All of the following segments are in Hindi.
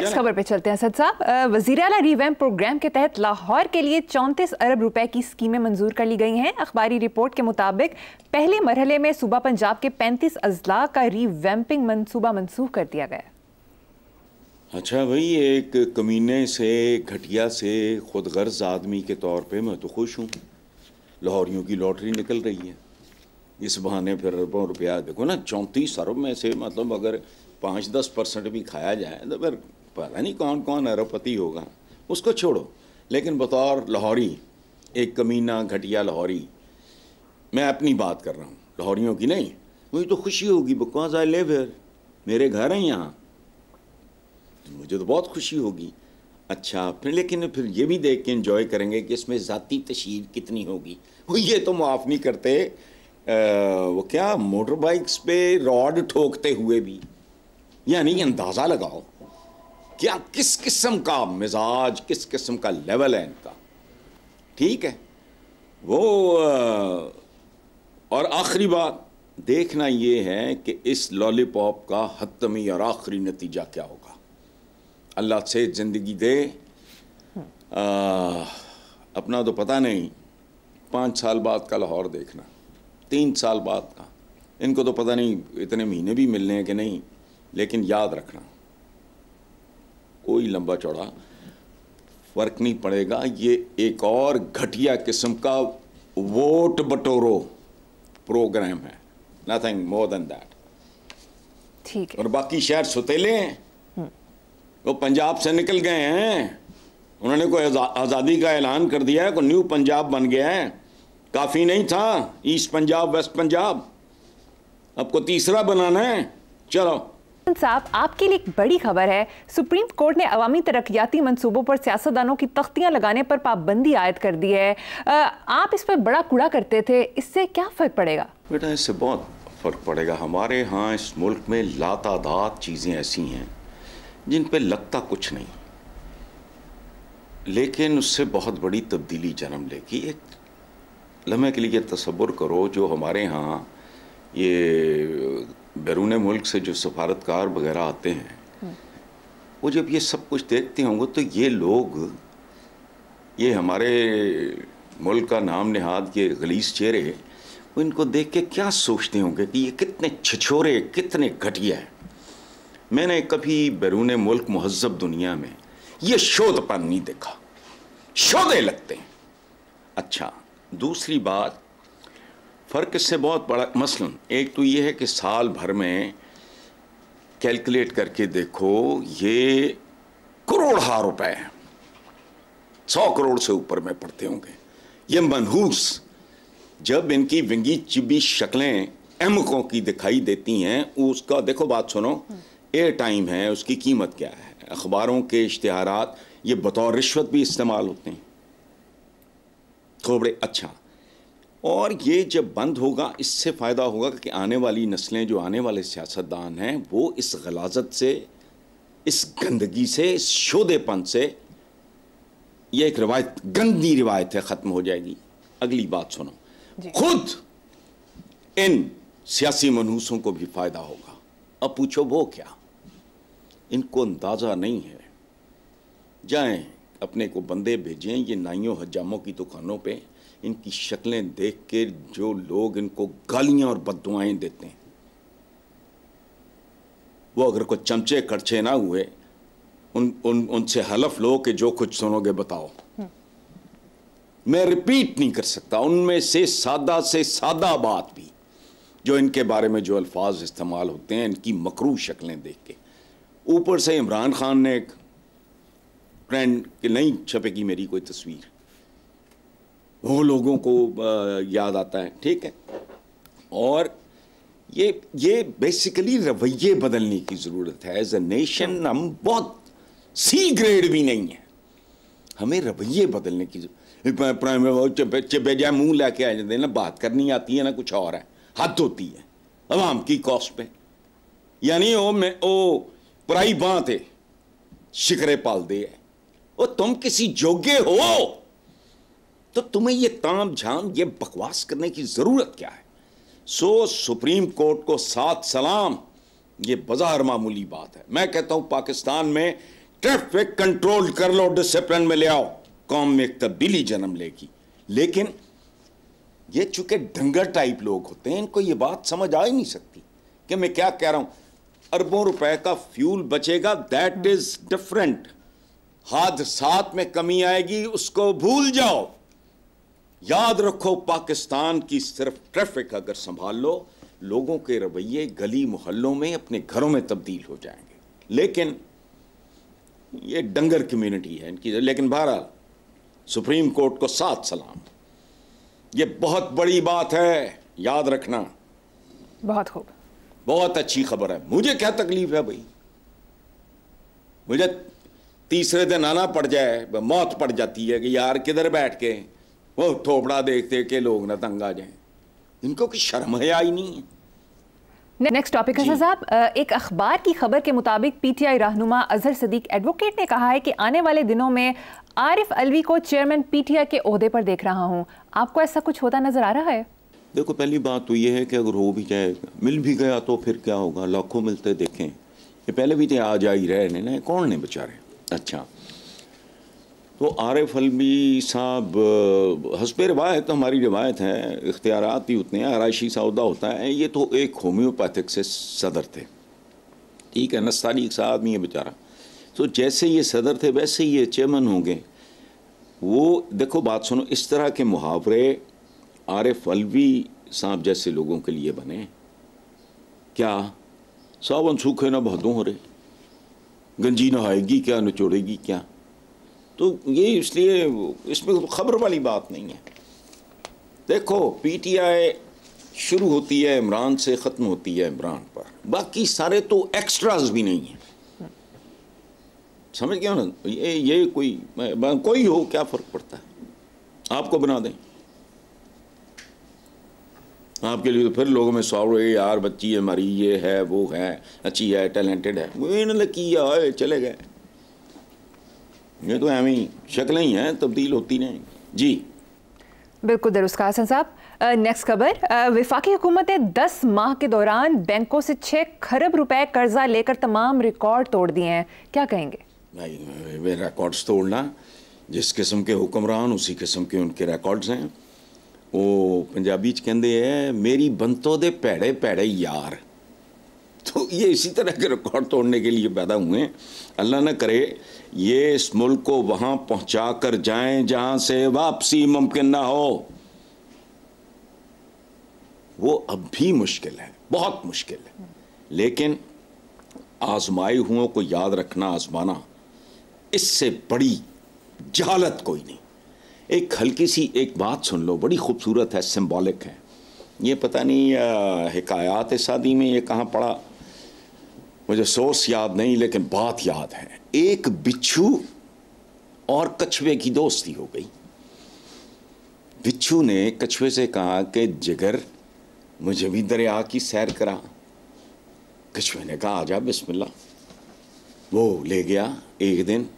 नेक्स्ट खबर पे चलते हैं सद साहब वजीर अला रिवैम प्रोग्राम के तहत लाहौर के लिए चौंतीस अरब रुपए की स्कीमें मंजूर कर ली गई हैं अखबारी रिपोर्ट के मुताबिक पहले मरहले में सुबह पंजाब के पैंतीस अजला का रिवैम्पिंग मनसूबा मनसूख कर दिया गया अच्छा भाई एक कमीने से घटिया से खुद गर्ज आदमी के तौर पर मैं तो खुश हूँ लाहौरियों की लॉटरी निकल रही है इस बहाने फिर अरबों रुपया देखो ना चौंतीस अरब में से मतलब अगर पाँच दस परसेंट भी खाया जाए तो फिर पता नहीं कौन कौन अरबपति होगा उसको छोड़ो लेकिन बतौर लाहौरी एक कमीना घटिया लाहौरी मैं अपनी बात कर रहा हूँ लाहौरियों की नहीं मुझे तो खुशी होगी बिकॉज आई लिव हेयर मेरे घर हैं यहाँ तो मुझे तो बहुत खुशी होगी अच्छा फिर लेकिन फिर ये भी देख के इन्जॉय करेंगे कि इसमें ज़ाती तशहर कितनी होगी वो ये तो माफ़ नहीं करते आ, वो क्या मोटर पे रॉड ठोकते हुए भी यानी अंदाज़ा लगाओ क्या किस किस्म का मिजाज किस किस्म का लेवल है इनका ठीक है वो और आखिरी बात देखना ये है कि इस लॉलीपॉप का हतमी और आखिरी नतीजा क्या होगा अल्लाह से ज़िंदगी दे आ, अपना तो पता नहीं पाँच साल बाद का लाहौर देखना तीन साल बाद का इनको तो पता नहीं इतने महीने भी मिलने हैं कि नहीं लेकिन याद रखना कोई लंबा चौड़ा फर्क नहीं पड़ेगा ये एक और घटिया किस्म का वोट बटोरो प्रोग्राम है नथिंग मोर देन दैट ठीक है और बाकी शहर सुतेले हैं हम्म। वो पंजाब से निकल गए हैं उन्होंने कोई आज़ादी का ऐलान कर दिया है कोई न्यू पंजाब बन गया है काफ़ी नहीं था ईस्ट पंजाब वेस्ट पंजाब आपको तीसरा बनाना है चलो साहब आपके लिए एक बड़ी खबर है सुप्रीम कोर्ट ने अवमी तरक्याती मंसूबों पर सियासतदानों की तख्तियां लगाने पर पाबंदी आयद कर दी है आप इस पर बड़ा कूड़ा करते थे इससे क्या फ़र्क पड़ेगा बेटा इससे बहुत फ़र्क पड़ेगा हमारे यहाँ इस मुल्क में लातादात चीज़ें ऐसी हैं जिन पर लगता कुछ नहीं लेकिन उससे बहुत बड़ी तब्दीली जन्म लेगी एक लम्हे के लिए तस्वुर करो जो हमारे यहाँ ये बैरून मुल्क से जो सफारतकार वगैरह आते हैं वो जब ये सब कुछ देखते होंगे तो ये लोग ये हमारे मुल्क का नाम नहाद ये गलीस चेहरे इनको देख के क्या सोचते होंगे कि ये कितने छछोरे कितने घटिया हैं मैंने कभी बैरून मुल्क महजब दुनिया में ये शोधपन नहीं देखा शोधे लगते हैं अच्छा दूसरी बात फ़र्क इससे बहुत बड़ा मसलन एक तो ये है कि साल भर में कैलकुलेट करके देखो ये करोड़ हा रुपए हैं सौ करोड़ से ऊपर में पड़ते होंगे ये मनहूस जब इनकी विंगी चिबी शक्लें एमकों की दिखाई देती हैं उसका देखो बात सुनो एयर टाइम है उसकी कीमत क्या है अखबारों के इश्तहार ये बतौर रिश्वत भी इस्तेमाल होते हैं थोड़े तो अच्छा और ये जब बंद होगा इससे फ़ायदा होगा कि आने वाली नस्लें जो आने वाले सियासतदान हैं वो इस गलाजत से इस गंदगी से इस शोधेपन से ये एक रिवायत गंदी रिवायत है ख़त्म हो जाएगी अगली बात सुनो खुद इन सियासी मनहूसों को भी फ़ायदा होगा अब पूछो वो क्या इनको अंदाज़ा नहीं है जाएं अपने को बंदे भेजें ये नाइयों हजामों की दुकानों पर इनकी शक्लें देख के जो लोग इनको गालियां और बदुआएं देते हैं वो अगर कुछ चमचे कड़छे ना हुए उन उन उनसे हलफ लो कि जो कुछ सुनोगे बताओ हम्म। मैं रिपीट नहीं कर सकता उनमें से सादा से सादा बात भी जो इनके बारे में जो अल्फाज इस्तेमाल होते हैं इनकी मकरू शक्लें देख के ऊपर से इमरान खान ने एक ट्रेंड कि नहीं छपेगी मेरी कोई तस्वीर वो लोगों को याद आता है ठीक है और ये ये बेसिकली रवैये बदलने की ज़रूरत है एज ए नेशन हम बहुत सी ग्रेड भी नहीं है हमें रवैये बदलने की बेजाय मुंह लेके आ जाते हैं ना बात करनी आती है ना कुछ और है हद होती है आवाम की कॉस्ट पे यानी वो मैं वो पराई बाँ थे शिकरे पाल दे वो तुम किसी जोगे हो तो तुम्हें ये ताम झाम ये बकवास करने की ज़रूरत क्या है सो सुप्रीम कोर्ट को सात सलाम ये बाजार मामूली बात है मैं कहता हूँ पाकिस्तान में ट्रैफिक कंट्रोल कर लो डिसिप्लिन में ले आओ कौम में एक तब्दीली जन्म लेगी लेकिन ये चूंकि डंगर टाइप लोग होते हैं इनको ये बात समझ आ ही नहीं सकती कि मैं क्या कह रहा हूँ अरबों रुपए का फ्यूल बचेगा दैट इज डिफरेंट हाथ साथ में कमी आएगी उसको भूल जाओ याद रखो पाकिस्तान की सिर्फ ट्रैफिक अगर संभाल लो लोगों के रवैये गली मोहल्लों में अपने घरों में तब्दील हो जाएंगे लेकिन ये डंगर कम्युनिटी है इनकी लेकिन बहरहाल सुप्रीम कोर्ट को सात सलाम ये बहुत बड़ी बात है याद रखना बहुत खूब बहुत अच्छी खबर है मुझे क्या तकलीफ है भाई मुझे तीसरे दिन आना पड़ जाए मौत पड़ जाती है कि यार किधर बैठ के वो थोपड़ा देख देख के लोग ना तंग आ जाए इनको कुछ शर्म है आई नहीं है नेक्स्ट टॉपिक है साहब एक अखबार की खबर के मुताबिक पीटीआई रहनुमा अजहर सदीक एडवोकेट ने कहा है कि आने वाले दिनों में आरिफ अलवी को चेयरमैन पीटीआई के ओहदे पर देख रहा हूं आपको ऐसा कुछ होता नजर आ रहा है देखो पहली बात तो ये है कि अगर हो भी जाए मिल भी गया तो फिर क्या होगा लाखों मिलते देखें ये पहले भी थे आ जा ही रहे ने, ने कौन ने बेचारे अच्छा तो आर एफ अलमी साहब हसब रवायत हमारी रिवायत हैं इख्तियारत ही उतने हैं आरइशी सौदा होता है ये तो एक होम्योपैथिक से सदर थे ठीक है नस्तारी साहब है बेचारा तो जैसे ये सदर थे वैसे ही ये चेयरमैन होंगे वो देखो बात सुनो इस तरह के मुहावरे आरिफ अलवी साहब जैसे लोगों के लिए बने क्या सावन सूखे ना बहदों हो रहे गंजी नहाएगी क्या नचोड़ेगी क्या तो ये इसलिए इसमें तो खबर वाली बात नहीं है देखो पीटीआई शुरू होती है इमरान से ख़त्म होती है इमरान पर बाकी सारे तो एक्स्ट्राज भी नहीं हैं समझ गया ना ये ये कोई कोई हो क्या फ़र्क पड़ता है आपको बना दें आपके लिए तो फिर लोगों में सॉ यार बच्ची है मरी ये है वो है अच्छी है टैलेंटेड है वो इन्होंने किया चले गए ये तो एवं शक्लें ही हैं तब्दील होती नहीं जी बिल्कुल दुरुस्त हसन साहब नेक्स्ट खबर विफाकी हुकूमत ने दस माह के दौरान बैंकों से छः खरब रुपए कर्जा लेकर तमाम रिकॉर्ड तोड़ दिए हैं क्या कहेंगे नहीं वे रिकॉर्ड्स तोड़ना जिस किस्म के हुक्मरान उसी किस्म के उनके रिकॉर्ड्स हैं वो पंजाबी कहें मेरी बंतों के भैड़े भैड़े यार तो ये इसी तरह के रिकॉर्ड तोड़ने के लिए पैदा हुए हैं अल्लाह न करे ये इस मुल्क को वहाँ पहुँचा कर जाएँ जहाँ से वापसी मुमकिन ना हो वो अब भी मुश्किल है बहुत मुश्किल है लेकिन आजमाए हुओं को याद रखना आजमाना इससे बड़ी जहालत कोई नहीं एक हल्की सी एक बात सुन लो बड़ी खूबसूरत है सिम्बॉलिक है ये पता नहीं हकायात शादी में ये कहाँ पड़ा मुझे सोर्स याद नहीं लेकिन बात याद है एक बिच्छू और कछुए की दोस्ती हो गई बिच्छू ने कछुए से कहा कि जिगर मुझे भी दरिया की सैर करा कछुए ने कहा जा बिस्मिल्ला वो ले गया एक दिन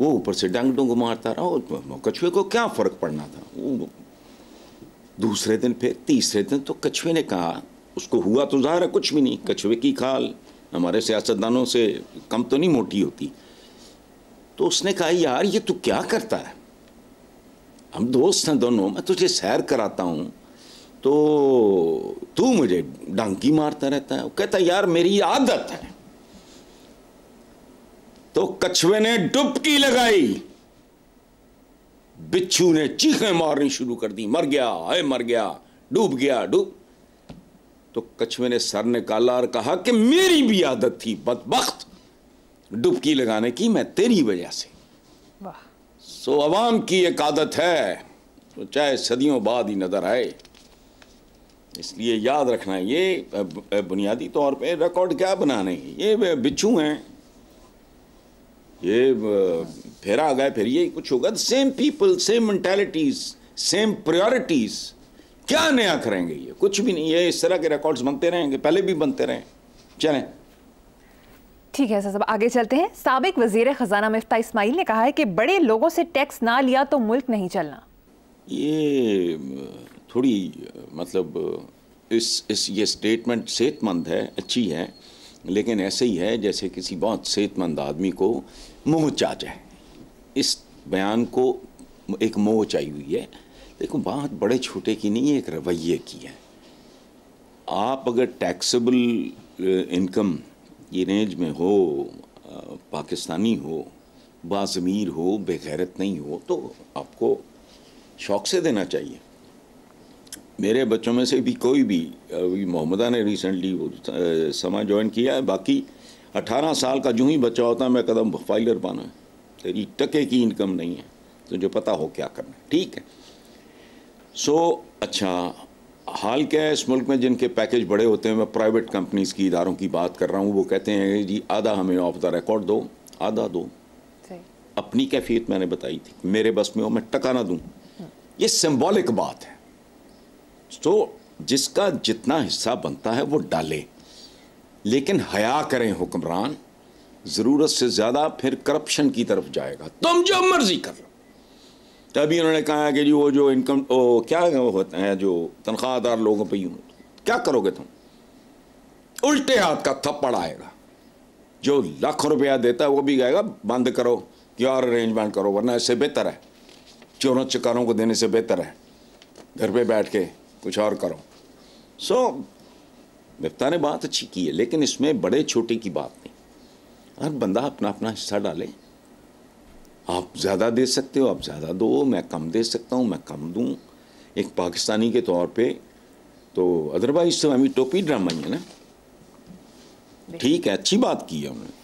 वो ऊपर से डंग डुंग मारता रहा कछुए को क्या फ़र्क पड़ना था वो दूसरे दिन फिर तीसरे दिन तो कछुए ने कहा उसको हुआ तो ज़ाहिर है कुछ भी नहीं कछुए की खाल हमारे सियासतदानों से कम तो नहीं मोटी होती तो उसने कहा यार ये तू क्या करता है हम दोस्त हैं दोनों मैं तुझे सैर कराता हूँ तो तू मुझे डांकी मारता रहता है वो कहता यार मेरी आदत है तो कछुए ने डुबकी लगाई बिच्छू ने चीखें मारनी शुरू कर दी मर गया है मर गया डूब गया डूब तो कछुए ने सर निकाला और कहा कि मेरी भी आदत थी बदबخت डुबकी लगाने की मैं तेरी वजह से सो अवाम की एक आदत है तो चाहे सदियों बाद ही नज़र आए इसलिए याद रखना ये बुनियादी तौर पे रिकॉर्ड क्या बनाने ये बिच्छू हैं ये फेरा आ गए फिर ये कुछ होगा same people same mentalities same priorities क्या नया करेंगे ये कुछ भी नहीं है इस तरह के रिकॉर्ड्स बनते रहेंगे पहले भी बनते रहे चलें ठीक है साहब आगे चलते हैं सबक वजीर खजाना मफ्ता इस्माइल ने कहा है कि बड़े लोगों से टैक्स ना लिया तो मुल्क नहीं चलना ये थोड़ी मतलब इस इस ये स्टेटमेंट सेहतमंद है अच्छी है लेकिन ऐसे ही है जैसे किसी बहुत सेहतमंद आदमी को मोह चाह जाए इस बयान को एक मोह चाही हुई है देखो बात बड़े छोटे की नहीं है एक रवैये की है आप अगर टैक्सेबल इनकम की रेंज में हो पाकिस्तानी हो बाज़मीर हो बेगैरत नहीं हो तो आपको शौक से देना चाहिए मेरे बच्चों में से भी कोई भी अभी मोहम्मदा ने रिसेंटली समा ज्वाइन किया है बाकी 18 साल का जो ही बच्चा होता है मैं कदम फाइलर पाना है तेरी टके की इनकम नहीं है तुझे पता हो क्या करना है ठीक है सो अच्छा हाल क्या है इस मुल्क में जिनके पैकेज बड़े होते हैं मैं प्राइवेट कंपनीज की इदारों की बात कर रहा हूँ वो कहते हैं जी आधा हमें ऑफ द रिकॉर्ड दो आधा दो अपनी कैफियत मैंने बताई थी मेरे बस में हो मैं टका ना दूँ हम्म। ये सिम्बॉलिक बात है so, जिसका जितना हिस्सा बनता है वो डाले लेकिन हया करें हुक्मरान ज़रूरत से ज़्यादा फिर करप्शन की तरफ जाएगा तुम जो मर्जी कर लो तभी उन्होंने कहा कि जी वो जो इनकम वो क्या वो होते हैं जो तनख्वाहदार लोगों पर यूनिट क्या करोगे तुम उल्टे हाथ का थप्पड़ आएगा जो लाख रुपया देता है वो भी गएगा बंद करो कि और अरेंजमेंट करो वरना इससे बेहतर है चोरों चकारों को देने से बेहतर है घर पे बैठ के कुछ और करो सो so, विपता ने बात अच्छी की है लेकिन इसमें बड़े छोटे की बात नहीं हर बंदा अपना अपना हिस्सा डाले आप ज़्यादा दे सकते हो आप ज़्यादा दो मैं कम दे सकता हूँ मैं कम दूँ एक पाकिस्तानी के तौर पे तो अदरवाइज तो हमें टोपी ड्रामा ही है ना ठीक है अच्छी बात की है उन्होंने